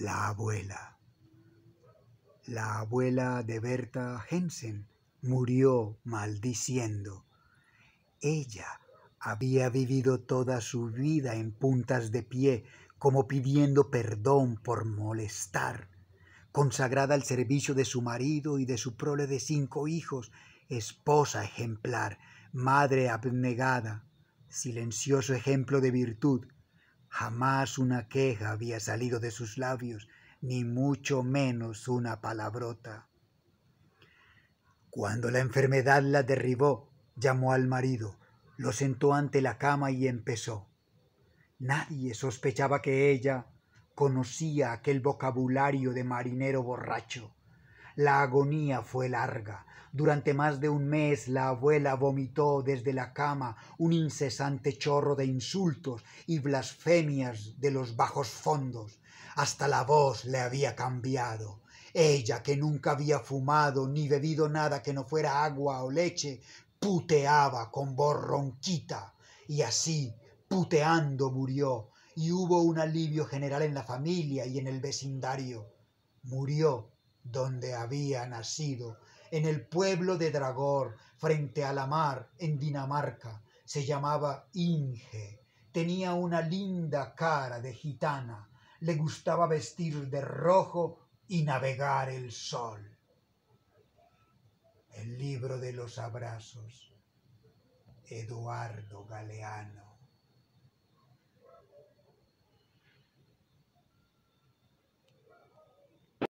la abuela. La abuela de Berta Hensen murió maldiciendo. Ella había vivido toda su vida en puntas de pie, como pidiendo perdón por molestar, consagrada al servicio de su marido y de su prole de cinco hijos, esposa ejemplar, madre abnegada, silencioso ejemplo de virtud, Jamás una queja había salido de sus labios, ni mucho menos una palabrota. Cuando la enfermedad la derribó, llamó al marido, lo sentó ante la cama y empezó. Nadie sospechaba que ella conocía aquel vocabulario de marinero borracho. La agonía fue larga. Durante más de un mes la abuela vomitó desde la cama un incesante chorro de insultos y blasfemias de los bajos fondos. Hasta la voz le había cambiado. Ella, que nunca había fumado ni bebido nada que no fuera agua o leche, puteaba con voz ronquita. Y así, puteando, murió, y hubo un alivio general en la familia y en el vecindario. Murió donde había nacido, en el pueblo de Dragor, frente a la mar, en Dinamarca. Se llamaba Inge. Tenía una linda cara de gitana. Le gustaba vestir de rojo y navegar el sol. El libro de los abrazos. Eduardo Galeano.